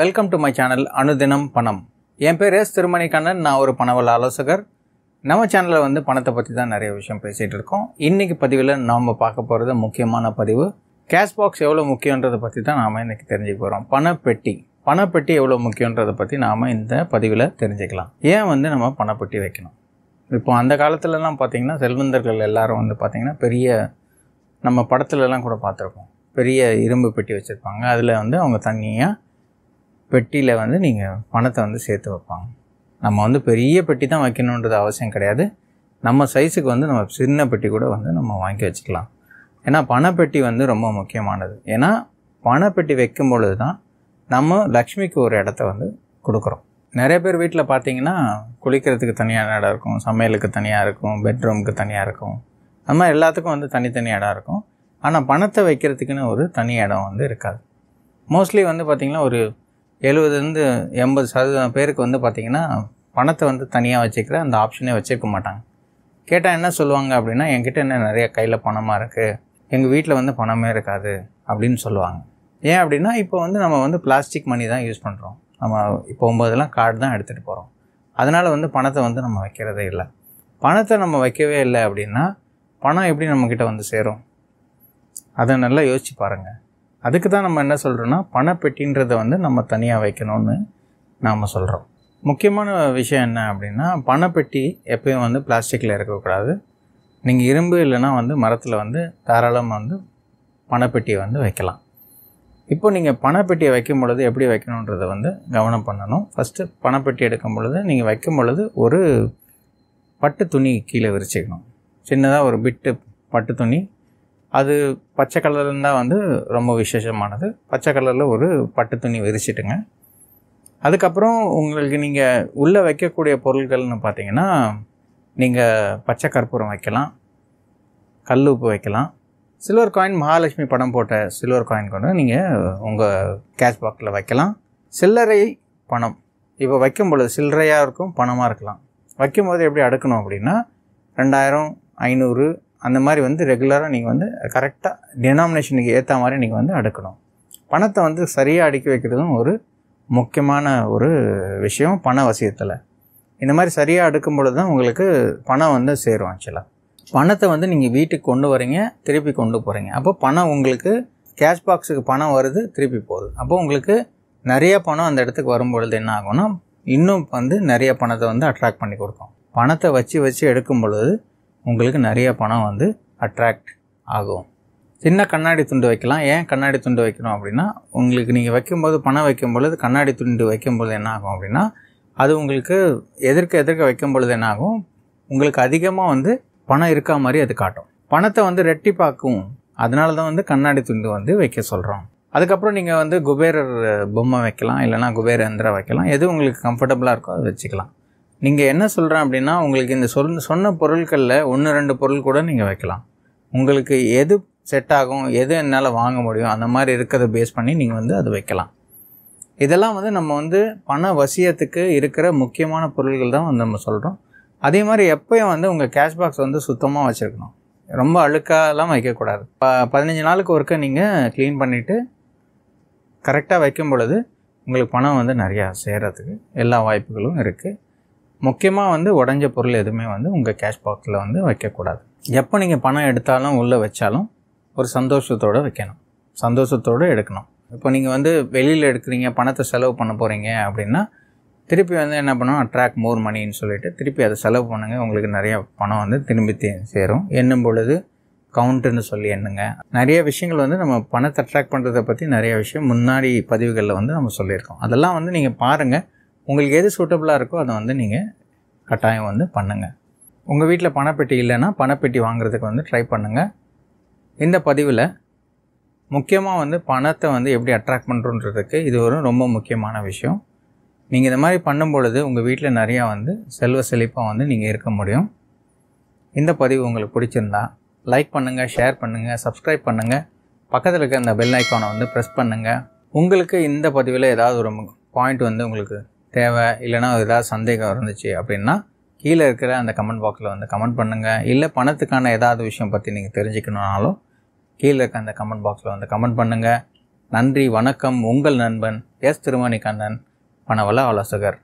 welcome to my channel அனுதினம் பணம் என் பேர் எஸ் திருமணிக்கண்ணன் நான் ஒரு பணவள ஆலோசகர் நம்ம சேனலில் வந்து பணத்தை பற்றி தான் நிறைய விஷயம் பேசிகிட்டு இருக்கோம் இன்றைக்கி பதிவில் நாம் பார்க்க போகிறது முக்கியமான பதிவு கேஷ் பாக்ஸ் எவ்வளோ முக்கியன்றதை பற்றி தான் நாம் இன்றைக்கி தெரிஞ்சுக்க போகிறோம் பணப்பெட்டி பணப்பெட்டி எவ்வளோ முக்கியன்றதை பற்றி நாம் இந்த பதிவில் தெரிஞ்சுக்கலாம் ஏன் வந்து நம்ம பணப்பெட்டி வைக்கணும் இப்போ அந்த காலத்துலலாம் பார்த்திங்கன்னா செல்வந்தர்கள் எல்லாரும் வந்து பார்த்திங்கன்னா பெரிய நம்ம படத்துலலாம் கூட பார்த்துருக்கோம் பெரிய இரும்பு பெட்டி வச்சுருப்பாங்க அதில் வந்து அவங்க தண்ணியாக பெட்டியில் வந்து நீங்கள் பணத்தை வந்து சேர்த்து வைப்பாங்க நம்ம வந்து பெரிய பெட்டி தான் வைக்கணுன்றது அவசியம் கிடையாது நம்ம சைஸுக்கு வந்து நம்ம சின்ன பெட்டி கூட வந்து நம்ம வாங்கி வச்சுக்கலாம் ஏன்னா பணப்பெட்டி வந்து ரொம்ப முக்கியமானது ஏன்னா பணப்பெட்டி வைக்கும் பொழுது தான் நம்ம லக்ஷ்மிக்கு ஒரு இடத்த வந்து கொடுக்குறோம் நிறைய பேர் வீட்டில் பார்த்தீங்கன்னா குளிக்கிறதுக்கு தனியான இடம் இருக்கும் சமையலுக்கு தனியாக இருக்கும் பெட்ரூமுக்கு தனியாக இருக்கும் அந்த மாதிரி எல்லாத்துக்கும் வந்து தனித்தனி இடம் இருக்கும் ஆனால் பணத்தை வைக்கிறதுக்குன்னு ஒரு தனி இடம் வந்து இருக்காது மோஸ்ட்லி வந்து பார்த்திங்கன்னா ஒரு எழுபதுலேருந்து எண்பது சதவீதம் பேருக்கு வந்து பார்த்திங்கன்னா பணத்தை வந்து தனியாக வச்சுக்கிற அந்த ஆப்ஷனே வச்சுருக்க மாட்டாங்க கேட்டால் என்ன சொல்லுவாங்க அப்படின்னா என்கிட்ட என்ன நிறைய கையில் பணமாக இருக்குது எங்கள் வீட்டில் வந்து பணமே இருக்காது அப்படின்னு சொல்லுவாங்க ஏன் அப்படின்னா இப்போ வந்து நம்ம வந்து பிளாஸ்டிக் மணி தான் யூஸ் பண்ணுறோம் நம்ம இப்போ ஒம்பதுலாம் கார்டு தான் எடுத்துகிட்டு போகிறோம் அதனால் வந்து பணத்தை வந்து நம்ம வைக்கிறதே இல்லை பணத்தை நம்ம வைக்கவே இல்லை அப்படின்னா பணம் எப்படி நம்மக்கிட்ட வந்து சேரும் அதை நல்லா யோசிச்சு பாருங்கள் அதுக்கு தான் நம்ம என்ன சொல்கிறோன்னா பணப்பெட்டின்றதை வந்து நம்ம தனியாக வைக்கணும்னு நாம் சொல்கிறோம் முக்கியமான விஷயம் என்ன அப்படின்னா பணப்பெட்டி எப்பயும் வந்து பிளாஸ்டிக்கில் இருக்கக்கூடாது நீங்கள் இரும்பு இல்லைன்னா வந்து மரத்தில் வந்து தாராளமாக வந்து பணப்பெட்டியை வந்து வைக்கலாம் இப்போ நீங்கள் பணப்பெட்டியை வைக்கும் பொழுது எப்படி வைக்கணுன்றதை வந்து கவனம் பண்ணணும் ஃபஸ்ட்டு பணப்பெட்டி எடுக்கும் பொழுது நீங்கள் வைக்கும் பொழுது ஒரு பட்டு துணி கீழே விரிச்சிக்கணும் சின்னதாக ஒரு பிட்டு பட்டு துணி அது பச்சை கலர்ல தான் வந்து ரொம்ப விசேஷமானது பச்சை கலரில் ஒரு பட்டு துணி விரிச்சிட்டுங்க அதுக்கப்புறம் உங்களுக்கு நீங்கள் உள்ளே வைக்கக்கூடிய பொருட்கள்னு பார்த்தீங்கன்னா நீங்கள் பச்சை கற்பூரம் வைக்கலாம் கல் உப்பு வைக்கலாம் சில்வர் காயின் மகாலட்சுமி படம் போட்ட சில்வர் காயின் கொண்டு நீங்கள் உங்கள் கேஷ் பாக்ஸில் வைக்கலாம் சில்லறை பணம் இப்போ வைக்கும் பொழுது சில்லறையாக இருக்கும் பணமாக இருக்கலாம் வைக்கும்போது எப்படி அடுக்கணும் அப்படின்னா ரெண்டாயிரம் ஐநூறு அந்த மாதிரி வந்து ரெகுலராக நீங்கள் வந்து கரெக்டாக டினாமினேஷனுக்கு ஏற்ற மாதிரி நீங்கள் வந்து அடுக்கணும் பணத்தை வந்து சரியாக அடுக்கி வைக்கிறதும் ஒரு முக்கியமான ஒரு விஷயம் பண வசியத்தில் இந்த மாதிரி சரியாக அடுக்கும் பொழுது தான் உங்களுக்கு பணம் வந்து சேரும் ஆக்சுவலாக பணத்தை வந்து நீங்கள் வீட்டுக்கு கொண்டு வரீங்க திருப்பி கொண்டு போகிறீங்க அப்போ பணம் உங்களுக்கு கேஷ் பாக்ஸுக்கு பணம் வருது திருப்பி போகுது அப்போ உங்களுக்கு நிறைய பணம் அந்த இடத்துக்கு வரும்பொழுது என்ன ஆகும்னா இன்னும் வந்து நிறைய பணத்தை வந்து அட்ராக்ட் பண்ணி கொடுக்கும் பணத்தை வச்சு வச்சு எடுக்கும் பொழுது உங்களுக்கு நிறைய பணம் வந்து அட்ராக்ட் ஆகும் சின்ன கண்ணாடி துண்டு வைக்கலாம் ஏன் கண்ணாடி துண்டு வைக்கணும் அப்படின்னா உங்களுக்கு நீங்கள் வைக்கும்போது பணம் வைக்கும்பொழுது கண்ணாடி துண்டு வைக்கும்போது என்ன ஆகும் அப்படின்னா அது உங்களுக்கு எதிர்க்க எதிர்க்க வைக்கும் பொழுது என்ன ஆகும் உங்களுக்கு அதிகமாக வந்து பணம் இருக்கா மாதிரி அது காட்டும் பணத்தை வந்து ரெட்டி பார்க்கும் அதனால தான் வந்து கண்ணாடி துண்டு வந்து வைக்க சொல்கிறோம் அதுக்கப்புறம் நீங்கள் வந்து குபேரர் பொம்மை வைக்கலாம் இல்லைனா குபேர எந்திரம் வைக்கலாம் எது உங்களுக்கு கம்ஃபர்டபுளாக இருக்கோ அதை வச்சுக்கலாம் நீங்கள் என்ன சொல்கிறேன் அப்படின்னா உங்களுக்கு இந்த சொல் சொன்ன பொருட்களில் ஒன்று ரெண்டு பொருள் கூட நீங்கள் வைக்கலாம் உங்களுக்கு எது செட் ஆகும் எது என்னால் வாங்க முடியும் அந்த மாதிரி இருக்கிறத பேஸ் பண்ணி நீங்கள் வந்து அது வைக்கலாம் இதெல்லாம் வந்து நம்ம வந்து பண வசியத்துக்கு இருக்கிற முக்கியமான பொருள்கள் தான் வந்து நம்ம சொல்கிறோம் அதே மாதிரி எப்போயும் வந்து உங்கள் கேஷ் பாக்ஸ் வந்து சுத்தமாக வச்சுருக்கணும் ரொம்ப அழுக்காலாம் வைக்கக்கூடாது ப பதினஞ்சு நாளுக்கு ஒருக்க நீங்கள் க்ளீன் பண்ணிவிட்டு கரெக்டாக வைக்கும் பொழுது உங்களுக்கு பணம் வந்து நிறையா சேர்கிறதுக்கு எல்லா வாய்ப்புகளும் இருக்குது முக்கியமாக வந்து உடஞ்ச பொருள் எதுவுமே வந்து உங்கள் கேஷ் பாக்ஸில் வந்து வைக்கக்கூடாது எப்போ நீங்கள் பணம் எடுத்தாலும் உள்ளே வச்சாலும் ஒரு சந்தோஷத்தோடு வைக்கணும் சந்தோஷத்தோடு எடுக்கணும் இப்போ நீங்கள் வந்து வெளியில் எடுக்கிறீங்க பணத்தை செலவு பண்ண போகிறீங்க அப்படின்னா திருப்பி வந்து என்ன பண்ணும் அட்ராக்ட் மோர் மணின்னு சொல்லிவிட்டு திருப்பி அதை செலவு பண்ணுங்கள் உங்களுக்கு நிறையா பணம் வந்து திரும்பி சேரும் எண்ணும் பொழுது கவுண்ட்டுன்னு சொல்லி எண்ணுங்க நிறைய விஷயங்கள் வந்து நம்ம பணத்தை அட்ராக்ட் பண்ணுறதை பற்றி நிறைய விஷயம் முன்னாடி பதிவுகளில் வந்து நம்ம சொல்லியிருக்கோம் அதெல்லாம் வந்து நீங்கள் பாருங்கள் உங்களுக்கு எது சூட்டபுளாக இருக்கோ அதை வந்து நீங்கள் கட்டாயம் வந்து பண்ணுங்கள் உங்கள் வீட்டில் பணப்பெட்டி இல்லைன்னா பணப்பெட்டி வாங்குறதுக்கு வந்து ட்ரை பண்ணுங்கள் இந்த பதிவில் முக்கியமாக வந்து பணத்தை வந்து எப்படி அட்ராக்ட் பண்ணுறோன்றதுக்கு இது ஒரு ரொம்ப முக்கியமான விஷயம் நீங்கள் இந்த மாதிரி பண்ணும் பொழுது உங்கள் வீட்டில் நிறையா வந்து செல்வ செழிப்பாக வந்து நீங்கள் இருக்க முடியும் இந்த பதிவு உங்களுக்கு பிடிச்சிருந்தா லைக் பண்ணுங்கள் ஷேர் பண்ணுங்கள் சப்ஸ்கிரைப் பண்ணுங்கள் பக்கத்தில் இருக்கிற அந்த பெல் ஐக்கானை வந்து ப்ரெஸ் பண்ணுங்கள் உங்களுக்கு இந்த பதிவில் ஏதாவது ஒரு பாயிண்ட் வந்து உங்களுக்கு தேவை இல்லைனா ஏதாவது சந்தேகம் இருந்துச்சு அப்படின்னா கீழே இருக்கிற அந்த கமெண்ட் பாக்ஸில் வந்து கமெண்ட் பண்ணுங்கள் இல்லை பணத்துக்கான ஏதாவது விஷயம் பற்றி நீங்கள் தெரிஞ்சுக்கணுனாலும் கீழே இருக்க அந்த கமெண்ட் பாக்ஸில் வந்து கமெண்ட் பண்ணுங்கள் நன்றி வணக்கம் உங்கள் நண்பன் எஸ் திருமணிகண்ணன் பணவள ஆலோசகர்